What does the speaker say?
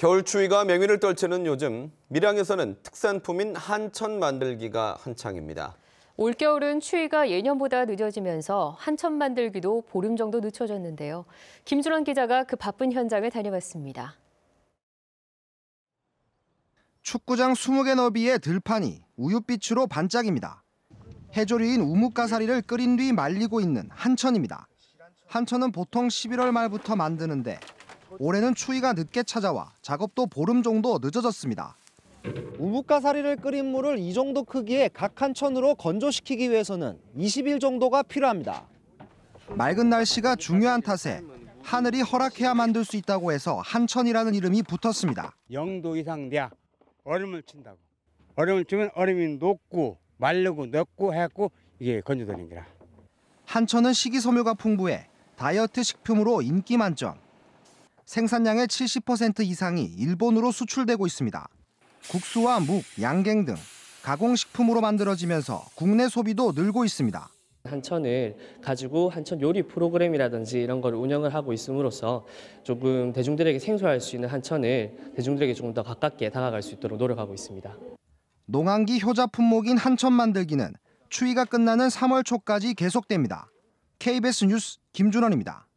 겨울 추위가 맹위를 떨치는 요즘 밀양에서는 특산품인 한천 만들기가 한창입니다. 올겨울은 추위가 예년보다 늦어지면서 한천 만들기도 보름 정도 늦춰졌는데요. 김준원 기자가 그 바쁜 현장을 다녀봤습니다. 축구장 20개 너비의 들판이 우윳빛으로 반짝입니다. 해조류인 우뭇가사리를 끓인 뒤 말리고 있는 한천입니다. 한천은 보통 11월 말부터 만드는데 올해는 추위가 늦게 찾아와 작업도 보름 정도 늦어졌습니다. 우뭇가사리를 끓인 물을 이 정도 크기의 각한 천으로 건조시키기 위해서는 20일 정도가 필요합니다. 맑은 날씨가 중요한 탓에 하늘이 허락해야 만들 수 있다고 해서 한천이라는 이름이 붙었습니다. 영도 이상 돼야 얼음을 친다고. 얼음을 치면 얼음이 녹고 말르고 늙고 해갖고 이게 건조되는 거라. 한천은 식이섬유가 풍부해 다이어트 식품으로 인기 만점. 생산량의 70% 이상이 일본으로 수출되고 있습니다. 국수와 묵, 양갱 등 가공식품으로 만들어지면서 국내 소비도 늘고 있습니다. 한천을 가지고 한천 요리 프로그램이라든지 이런 걸 운영을 하고 있음으로써 조금 대중들에게 생소할 수 있는 한천을 대중들에게 조금 더 가깝게 다가갈 수 있도록 노력하고 있습니다. 농한기 효자 품목인 한천 만들기는 추위가 끝나는 3월 초까지 계속됩니다. KBS 뉴스 김준원입니다.